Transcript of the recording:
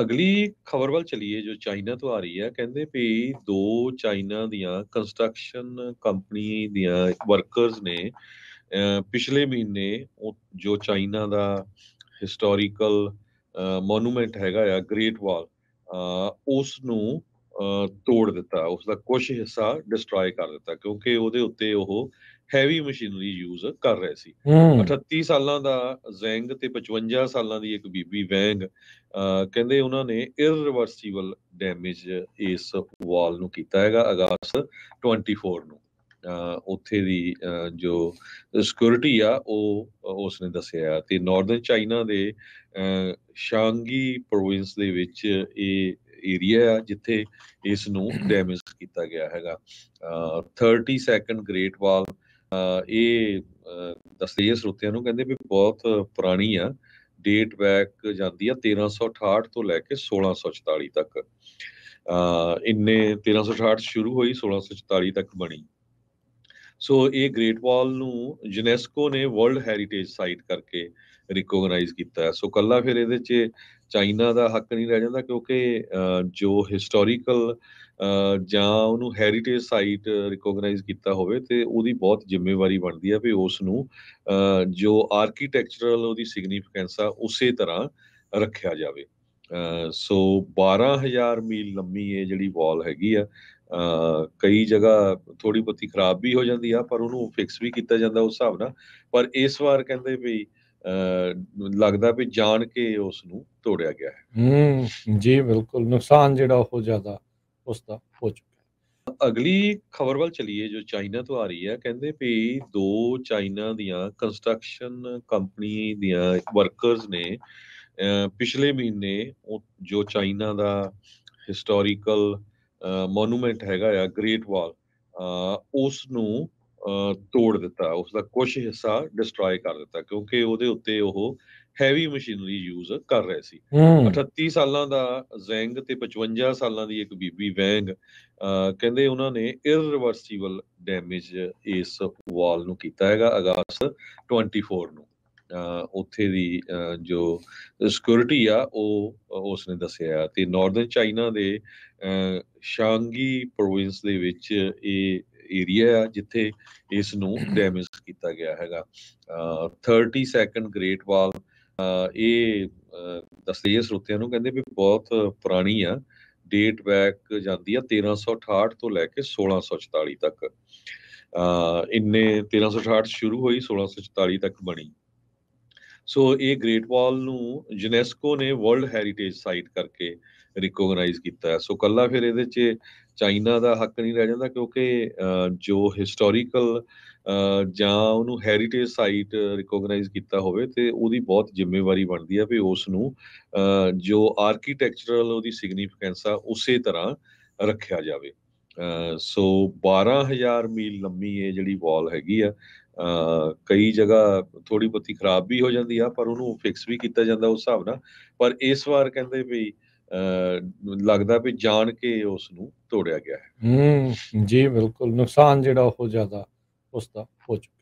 ਅਗਲੀ ਖਬਰ ਵੱਲ ਚਲੀਏ ਜੋ ਚਾਈਨਾ ਤੋਂ ਆ ਰਹੀ ਹੈ ਕਹਿੰਦੇ ਵੀ ਦੋ ਚਾਈਨਾ ਦੀਆਂ ਕੰਸਟਰਕਸ਼ਨ ਕੰਪਨੀ ਦੀਆਂ ਵਰਕਰਸ ਨੇ ਪਿਛਲੇ ਮਹੀਨੇ ਜੋ ਚਾਈਨਾ ਦਾ ਹਿਸਟੋਰੀਕਲ ਮੋਨੂਮੈਂਟ ਹੈਗਾ ਆ ਗ੍ਰੇਟ ਵਾਲ ਉਸ ਨੂੰ ਤੋੜ ਦਿੱਤਾ ਉਸ ਦਾ ਕੁਝ ਹਿੱਸਾ ਡਿਸਟਰੋਏ ਕਰ ਦਿੱਤਾ ਕਿਉਂਕਿ ਉਹਦੇ ਉੱਤੇ ਉਹ ਹੈਵੀ ਮਸ਼ੀਨਰੀ ਯੂਜ਼ ਕਰ ਰਹੇ ਸੀ 38 ਸਾਲਾਂ ਦਾ ਜ਼ੈਂਗ ਤੇ 55 ਸਾਲਾਂ ਦੀ ਇੱਕ ਬੀਬੀ ਵੈਂਗ ਕਹਿੰਦੇ ਉਹਨਾਂ ਨੇ ਇਰਰਿਵਰਸੀਬਲ ਡੈਮੇਜ ਇਸ ਵਾਲ ਨੂੰ ਕੀਤਾ ਹੈਗਾ ਅਗਸਤ 24 ਨੂੰ ਉੱਥੇ ਦੀ ਜੋ ਸਿਕਿਉਰਿਟੀ ਆ ਉਹ ਉਸ ਨੇ ਦੱਸਿਆ ਤੇ ਨਾਰਥਰਨ ਚਾਈਨਾ ਦੇ ਸ਼ਾਂਗੀ ਪ੍ਰੋਵਿੰਸ ਦੇ ਵਿੱਚ ਇਹ ਏਰੀਆ ਆ ਜਿੱਥੇ ਇਸ ਨੂੰ ਡੈਮੇਜ ਕੀਤਾ ਗਿਆ ਹੈਗਾ 30 ਸੈਕੰਡ ਗ੍ਰੇਟ ਵਾਲ ਇਹ ਦੱਸਦੇ ਆ ਸਰੋਤਿਆਂ ਨੂੰ ਕਹਿੰਦੇ ਵੀ ਬਹੁਤ ਪੁਰਾਣੀ ਆ ਡੇਟ ਬੈਕ ਜਾਂਦੀ ਆ 1368 ਤੋਂ ਲੈ ਕੇ 1644 ਤੱਕ ਅ ਇੰਨੇ 1368 ਸ਼ੁਰੂ ਹੋਈ 1644 ਤੱਕ ਬਣੀ ਸੋ ਇਹ ਗ੍ਰੇਟ ਵਾਲ ਨੂੰ ਯੂਨੈਸਕੋ ਨੇ ਵਰਲਡ ਹੈਰੀਟੇਜ ਸਾਈਟ ਕਰਕੇ ਰਿਕੋਗਨਾਈਜ਼ ਕੀਤਾ ਸੋ ਕੱਲਾ ਫਿਰ ਇਹਦੇ 'ਚ ਚਾਈਨਾ ਦਾ ਹੱਕ ਨਹੀਂ ਰਹਿ ਜਾਂਦਾ ਕਿਉਂਕਿ ਜੋ ਹਿਸਟੋਰੀਕਲ ਜਾਂ ਉਹਨੂੰ ਹੈਰੀਟੇਜ ਸਾਈਟ ਰਿਕੋਗਨਾਈਜ਼ ਕੀਤਾ ਹੋਵੇ ਤੇ ਉਹਦੀ ਬਹੁਤ ਜ਼ਿੰਮੇਵਾਰੀ ਬਣਦੀ ਹੈ ਵੀ ਉਸ ਨੂੰ ਜੋ ਆਰਕੀਟੈਕਚਰਲ ਉਹਦੀ ਸਿਗਨੀਫੀਕੈਂਸ ਆ ਉਸੇ ਤਰ੍ਹਾਂ ਰੱਖਿਆ ਜਾਵੇ ਸੋ 12000 ਮੀਲ ਲੰਮੀ ਇਹ ਜਿਹੜੀ ਵਾਲ ਹੈਗੀ ਆ ਕਈ ਜਗ੍ਹਾ ਥੋੜੀ ਬੋਤੀ ਖਰਾਬ ਵੀ ਹੋ ਜਾਂਦੀ ਆ ਪਰ ਉਹਨੂੰ ਫਿਕਸ ਵੀ ਕੀਤਾ ਜਾਂਦਾ ਉਸ ਹਿਸਾਬ ਨਾਲ ਪਰ ਇਸ ਵਾਰ ਕਹਿੰਦੇ ਵੀ ਲੱਗਦਾ ਵੀ ਜਾਣ ਕੇ ਉਸ ਨੂੰ ਤੋੜਿਆ ਗਿਆ ਹੈ ਹੂੰ ਜੀ ਬਿਲਕੁਲ ਨੁਕਸਾਨ ਜਿਹੜਾ ਉਹ ਜ਼ਿਆਦਾ ਉਸ ਦਾ ਹੋ ਚੁੱਕਾ ਅਗਲੀ ਖਬਰ ਵੱਲ ਚਲੀਏ ਜੋ ਚਾਈਨਾ ਤੋਂ ਆ ਰਹੀ ਹੈ ਕਹਿੰਦੇ ਵੀ ਦੋ ਚਾਈਨਾ ਦੀਆਂ ਕੰਸਟਰਕਸ਼ਨ ਕੰਪਨੀ ਦੀਆਂ ਵਰਕਰਸ ਨੇ ਪਿਛਲੇ ਮਹੀਨੇ ਜੋ ਚਾਈਨਾ ਦਾ ਹਿਸਟੋਰੀਕਲ ਮੋਨੂਮੈਂਟ ਹੈਗਾ ਆ ਗ੍ਰੇਟ ਵਾਲ ਉਸ ਨੂੰ ਤੋੜ ਦਿੱਤਾ ਉਸ ਦਾ ਕੁਝ ਹਿੱਸਾ ਡਿਸਟਰੋਏ ਕਰ ਦਿੱਤਾ ਕਿਉਂਕਿ ਉਹਦੇ ਉੱਤੇ ਉਹ ਹੈਵੀ ਮਸ਼ੀਨਰੀ ਯੂਜ਼ ਕਰ ਰਹੇ ਸੀ 38 ਸਾਲਾਂ ਦਾ ਜ਼ੈਂਗ ਤੇ 55 ਸਾਲਾਂ ਦੀ ਇੱਕ ਬੀਬੀ ਵੈਂਗ ਕਹਿੰਦੇ ਉਹਨਾਂ ਨੇ ਇਰਰੀਵਰਸੀਬਲ ਡੈਮੇਜ ਇਸ ਵਾਲ ਨੂੰ ਕੀਤਾ ਹੈਗਾ ਅਗਸਤ 24 ਨੂੰ ਉੱਥੇ ਦੀ ਜੋ ਸਿਕਿਉਰਿਟੀ ਆ ਉਹ ਉਸ ਨੇ ਦੱਸਿਆ ਤੇ ਨਾਰਥਰਨ ਚਾਈਨਾ ਦੇ ਸ਼ਾਂਗੀ ਪ੍ਰੋਵਿੰਸ ਦੇ ਵਿੱਚ ਇਹ ਏਰੀਆ ਆ ਜਿੱਥੇ ਇਸ ਨੂੰ ਡੈਮੇਜ ਕੀਤਾ ਗਿਆ ਹੈਗਾ 30 ਸੈਕਿੰਡ ਗ੍ਰੇਟ ਵਾਲ ਇਹ ਦਸਤੇਜ ਸਰੋਤਿਆਂ ਨੂੰ ਕਹਿੰਦੇ ਵੀ ਬਹੁਤ ਪੁਰਾਣੀ ਆ ਡੇਟ ਬੈਕ ਜਾਂਦੀ ਆ 1368 ਤੋਂ ਲੈ ਕੇ 1644 ਤੱਕ ਅ ਇੰਨੇ 1368 ਸ਼ੁਰੂ ਹੋਈ 1644 ਤੱਕ ਬਣੀ ਸੋ ਇਹ ਗ੍ਰੇਟ ਵਾਲ ਨੂੰ ਯੂਨੈਸਕੋ ਨੇ ਵਰਲਡ ਹੈਰੀਟੇਜ ਸਾਈਟ ਕਰਕੇ ਰਿਕੋਗਨਾਈਜ਼ ਕੀਤਾ ਹੈ ਸੋ ਕੱਲਾ ਫਿਰ ਇਹਦੇ 'ਚ ਚਾਈਨਾ ਦਾ ਹੱਕ ਨਹੀਂ ਰਹਿ ਜਾਂਦਾ ਕਿਉਂਕਿ ਜੋ ਹਿਸਟੋਰੀਕਲ ਜਾਂ ਉਹਨੂੰ ਹੈਰੀਟੇਜ ਸਾਈਟ ਰਿਕੋਗਨਾਈਜ਼ ਕੀਤਾ ਹੋਵੇ ਤੇ ਉਹਦੀ ਬਹੁਤ ਜ਼ਿੰਮੇਵਾਰੀ ਬਣਦੀ ਹੈ ਵੀ ਉਸ ਨੂੰ ਜੋ ਆਰਕੀਟੈਕਚਰਲ ਉਹਦੀ ਸਿਗਨੀਫੀਕੈਂਸ ਆ ਉਸੇ ਤਰ੍ਹਾਂ ਰੱਖਿਆ ਜਾਵੇ ਸੋ 12000 ਮੀਲ ਲੰਮੀ ਇਹ ਜਿਹੜੀ ਵਾਲ ਹੈਗੀ ਆ ਕਈ ਜਗ੍ਹਾ ਥੋੜੀ ਬਹੁਤੀ ਖਰਾਬ ਵੀ ਹੋ ਜਾਂਦੀ ਆ ਪਰ ਉਹਨੂੰ ਫਿਕਸ ਵੀ ਕੀਤਾ ਜਾਂਦਾ ਉਸ ਹਿਸਾਬ ਨਾਲ ਪਰ ਇਸ ਵਾਰ ਕਹਿੰਦੇ ਵੀ ਲੱਗਦਾ ਵੀ ਜਾਣ ਕੇ ਉਸ ਨੂੰ ਤੋੜਿਆ ਗਿਆ ਹੈ ਹੂੰ ਜੀ ਬਿਲਕੁਲ ਨੁਕਸਾਨ ਜਿਹੜਾ ਉਹ ਜ਼ਿਆਦਾ ਉਸ ਦਾ ਹੋ ਚੁੱਕਾ